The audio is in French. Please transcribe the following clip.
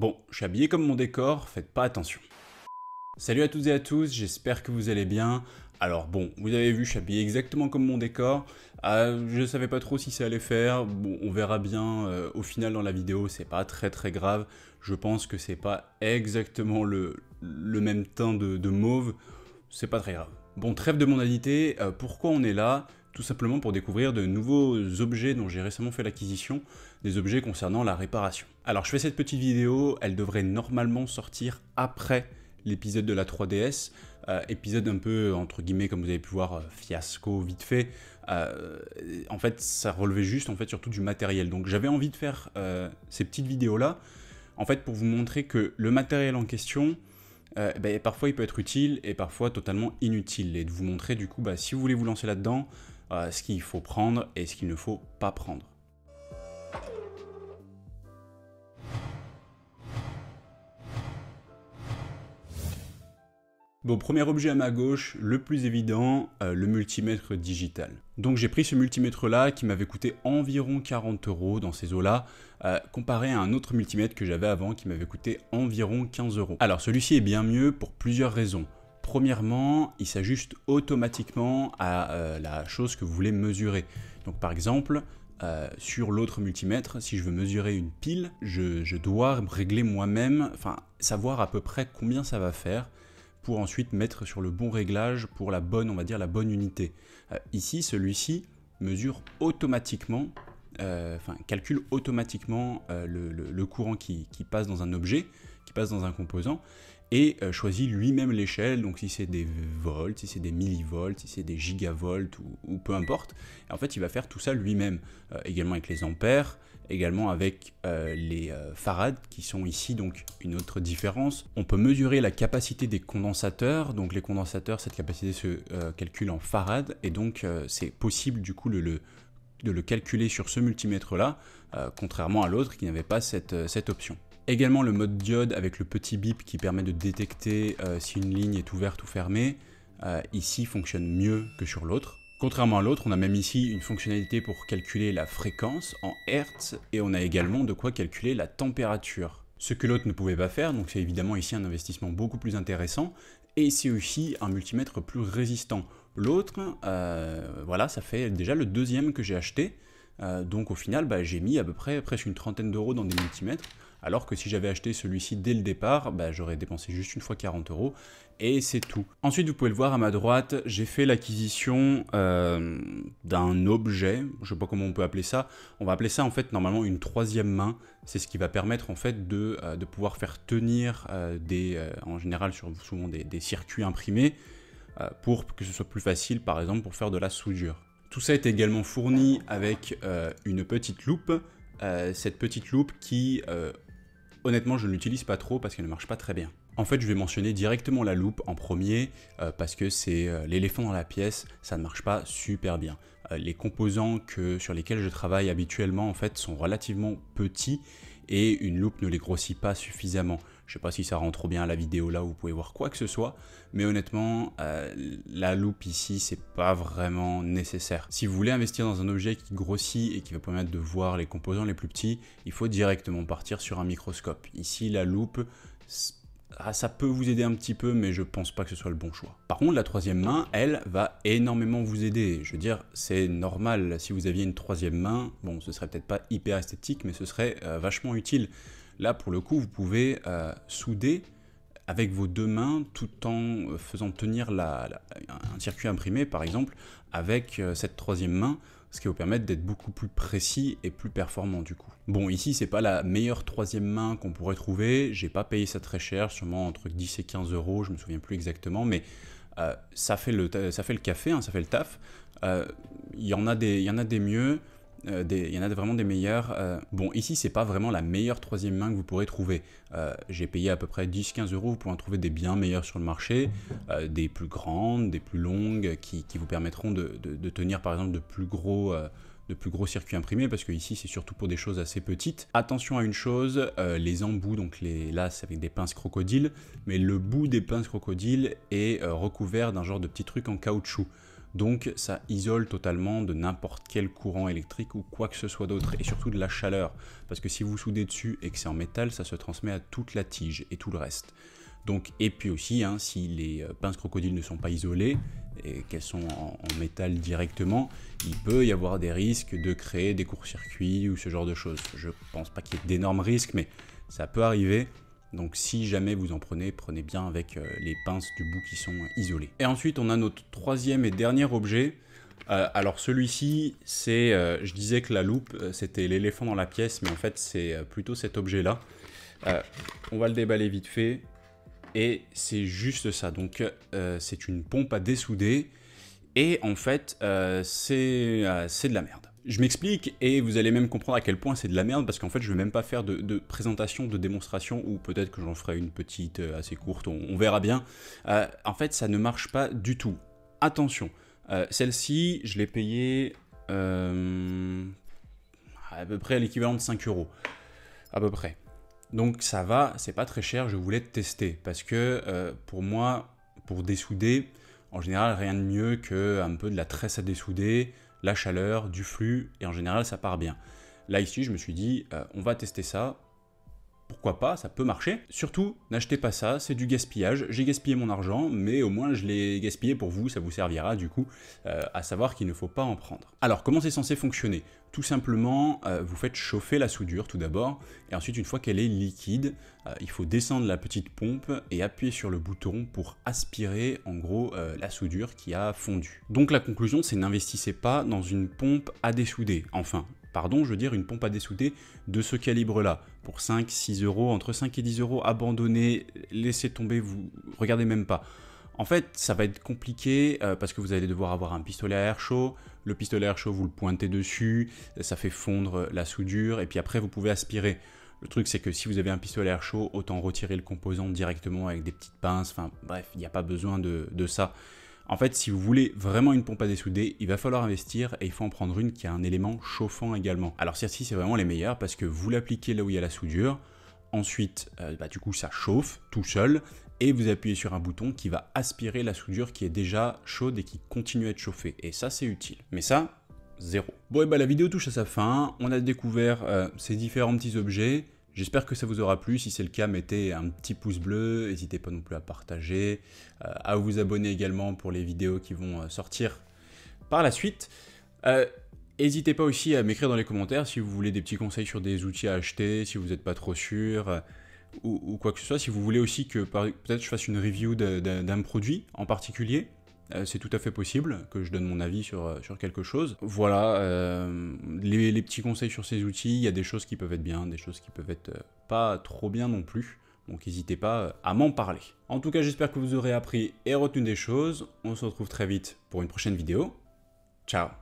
Bon, je suis habillé comme mon décor, faites pas attention. Salut à toutes et à tous, j'espère que vous allez bien. Alors bon, vous avez vu, je suis habillé exactement comme mon décor. Euh, je savais pas trop si ça allait faire. Bon, on verra bien euh, au final dans la vidéo, c'est pas très très grave. Je pense que c'est pas exactement le, même teint de, mauve. C'est pas très grave. Bon, trêve de mondanité, euh, pourquoi on est là tout simplement pour découvrir de nouveaux objets dont j'ai récemment fait l'acquisition, des objets concernant la réparation. Alors je fais cette petite vidéo, elle devrait normalement sortir après l'épisode de la 3DS, euh, épisode un peu entre guillemets comme vous avez pu voir euh, fiasco vite fait. Euh, en fait, ça relevait juste en fait surtout du matériel. Donc j'avais envie de faire ces petites vidéos là, en fait pour vous montrer que le matériel en question, eh ben, parfois il peut être utile et parfois totalement inutile. Et de vous montrer du coup, bah, si vous voulez vous lancer là-dedans, euh, ce qu'il faut prendre et ce qu'il ne faut pas prendre. Bon, premier objet à ma gauche, le plus évident, euh, le multimètre digital. Donc j'ai pris ce multimètre-là qui m'avait coûté environ 40 euros dans ces eaux-là, euh, comparé à un autre multimètre que j'avais avant qui m'avait coûté environ 15 euros. Alors celui-ci est bien mieux pour plusieurs raisons. Premièrement, il s'ajuste automatiquement à euh, la chose que vous voulez mesurer. Donc par exemple, euh, sur l'autre multimètre, si je veux mesurer une pile, je, dois régler moi-même, enfin savoir à peu près combien ça va faire pour ensuite mettre sur le bon réglage pour la bonne, on va dire, la bonne unité. Euh, ici, celui-ci mesure automatiquement, enfin calcule automatiquement le, courant qui passe dans un objet, qui passe dans un composant, et euh, choisit lui-même l'échelle, donc si c'est des volts, si c'est des millivolts, si c'est des gigavolts ou, peu importe, en fait il va faire tout ça lui-même, euh, également avec les ampères, également avec euh, les euh, farads qui sont ici donc une autre différence. On peut mesurer la capacité des condensateurs, donc les condensateurs cette capacité se calcule en farads et donc c'est possible du coup le, de le calculer sur ce multimètre là, contrairement à l'autre qui n'avait pas cette, cette option. Également le mode diode avec le petit bip qui permet de détecter euh, si une ligne est ouverte ou fermée, euh, ici fonctionne mieux que sur l'autre. Contrairement à l'autre, on a même ici une fonctionnalité pour calculer la fréquence en Hertz et on a également de quoi calculer la température. Ce que l'autre ne pouvait pas faire, donc c'est évidemment ici un investissement beaucoup plus intéressant et c'est aussi un multimètre plus résistant. L'autre, euh, voilà, ça fait déjà le deuxième que j'ai acheté. donc au final, bah, j'ai mis à peu près presque une trentaine d'euros dans des multimètres alors que si j'avais acheté celui-ci dès le départ, bah, j'aurais dépensé juste une fois 40 euros et c'est tout. Ensuite, vous pouvez le voir à ma droite, j'ai fait l'acquisition euh, d'un objet, je sais pas comment on peut appeler ça, on va appeler ça en fait normalement une troisième main, c'est ce qui va permettre en fait de, euh, pouvoir faire tenir euh, des, en général sur, souvent des circuits imprimés, pour que ce soit plus facile par exemple pour faire de la soudure. Tout ça est également fourni avec une petite loupe, cette petite loupe qui Honnêtement, je ne l'utilise pas trop parce qu'elle ne marche pas très bien. En fait, je vais mentionner directement la loupe en premier euh, parce que c'est euh, l'éléphant dans la pièce, ça ne marche pas super bien. Euh, les composants que, sur lesquels je travaille habituellement en fait sont relativement petits et une loupe ne les grossit pas suffisamment. Je sais pas si ça rend trop bien à la vidéo là, où vous pouvez voir quoi que ce soit, mais honnêtement, euh, la loupe ici, c'est pas vraiment nécessaire. Si vous voulez investir dans un objet qui grossit et qui va permettre de voir les composants les plus petits, il faut directement partir sur un microscope. Ici, la loupe, ah, ça peut vous aider un petit peu, mais je pense pas que ce soit le bon choix. Par contre, la troisième main, elle, va énormément vous aider. Je veux dire, c'est normal. Si vous aviez une troisième main, bon, ce serait peut-être pas hyper esthétique, mais ce serait euh, vachement utile. Là, pour le coup, vous pouvez euh, souder avec vos deux mains tout en euh, faisant tenir un circuit imprimé, par exemple, avec euh, cette troisième main ce qui vous permet d'être beaucoup plus précis et plus performant du coup. Bon, ici, c'est pas la meilleure troisième main qu'on pourrait trouver. J'ai pas payé ça très cher, sûrement entre 10 et 15 euros, je me souviens plus exactement, mais ça, fait le ça fait le café, hein, ça fait le taf. Il y, y en a des mieux. Euh, il y en a vraiment des meilleurs. Euh, bon, ici, c'est pas vraiment la meilleure troisième main que vous pourrez trouver. Euh, j'ai payé à peu près 10-15 euros, vous pourrez en trouver des bien meilleurs sur le marché, des plus grandes, des plus longues, qui, vous permettront de, tenir par exemple de plus gros circuits imprimés parce que ici c'est surtout pour des choses assez petites. Attention à une chose, les embouts, donc les, là avec des pinces crocodiles, mais le bout des pinces crocodiles est recouvert d'un genre de petit truc en caoutchouc. Donc ça isole totalement de n'importe quel courant électrique ou quoi que ce soit d'autre, et surtout de la chaleur, parce que si vous soudez dessus et que c'est en métal, ça se transmet à toute la tige et tout le reste. Donc, et puis aussi, hein, si les euh, pinces crocodiles ne sont pas isolées et qu'elles sont en, en, métal directement, il peut y avoir des risques de créer des courts-circuits ou ce genre de choses. Je pense pas qu'il y ait d'énormes risques, mais ça peut arriver. Donc si jamais vous en prenez, prenez bien avec euh, les pinces du bout qui sont isolées. Et ensuite on a notre troisième et dernier objet. Euh, alors celui-ci, c'est, euh, je disais que la loupe, c'était l'éléphant dans la pièce, mais en fait c'est plutôt cet objet-là. on va le déballer vite fait. Et c'est juste ça. Donc c'est une pompe à dessouder. Et en fait, c'est de la merde. Je m'explique et vous allez même comprendre à quel point c'est de la merde parce qu'en fait je vais même pas faire de, présentation, de démonstration ou peut-être que j'en ferai une petite euh, assez courte, on, verra bien. Euh, en fait ça ne marche pas du tout. Attention, euh, celle-ci je l'ai payée à peu près à l'équivalent de 5 euros. À peu près. Donc ça va, c'est pas très cher, je voulais tester parce que pour moi, pour dessouder, en général rien de mieux que un peu de la tresse à dessouder la chaleur, du flux, et en général ça part bien. Là ici je me suis dit, euh, on va tester ça, pourquoi pas, ça peut marcher. Surtout, n'achetez pas ça, c'est du gaspillage. J'ai gaspillé mon argent, mais au moins je l'ai gaspillé pour vous, ça vous servira du coup euh, à savoir qu'il ne faut pas en prendre. Alors, comment c'est censé fonctionner Tout simplement, euh, vous faites chauffer la soudure tout d'abord, et ensuite une fois qu'elle est liquide, euh, il faut descendre la petite pompe et appuyer sur le bouton pour aspirer en gros la soudure qui a fondu. Donc la conclusion, c'est n'investissez pas dans une pompe à dessouder. Enfin, pardon, je veux dire une pompe à dessouder de ce calibre-là. Pour 5, 6 euros, entre 5 et 10 euros, abandonnez, laissez tomber, vous regardez même pas. En fait, ça va être compliqué euh, parce que vous allez devoir avoir un pistolet à air chaud. Le pistolet à air chaud, vous le pointez dessus, ça fait fondre la soudure et puis après, vous pouvez aspirer. Le truc, c'est que si vous avez un pistolet à air chaud, autant retirer le composant directement avec des petites pinces. Enfin, bref, il n'y a pas besoin de ça. En fait, si vous voulez vraiment une pompe à dessouder, il va falloir investir et il faut en prendre une qui a un élément chauffant également. Alors celle-ci, c'est vraiment les meilleures parce que vous l'appliquez là où il y a la soudure. Ensuite, euh, bah, du coup, ça chauffe tout seul et vous appuyez sur un bouton qui va aspirer la soudure qui est déjà chaude et qui continue à être chauffée. Et ça, c'est utile. Mais ça, zéro. Bon, et bah la vidéo touche à sa fin. On a découvert euh, ces différents petits objets. J'espère que ça vous aura plu. Si c'est le cas, mettez un petit pouce bleu. N'hésitez pas non plus à partager, euh, à vous abonner également pour les vidéos qui vont euh, sortir par la suite. Euh, n'hésitez pas aussi à m'écrire dans les commentaires si vous voulez des petits conseils sur des outils à acheter, si vous n'êtes pas trop sûr ou, ou, quoi que ce soit. Si vous voulez aussi que peut-être je fasse une review d'un produit en particulier, euh, c'est tout à fait possible que je donne mon avis sur, euh, sur quelque chose. Voilà, euh, les, les, petits conseils sur ces outils, il y a des choses qui peuvent être bien, des choses qui peuvent être pas trop bien non plus. Donc n'hésitez pas à m'en parler. En tout cas, j'espère que vous aurez appris et retenu des choses. On se retrouve très vite pour une prochaine vidéo. Ciao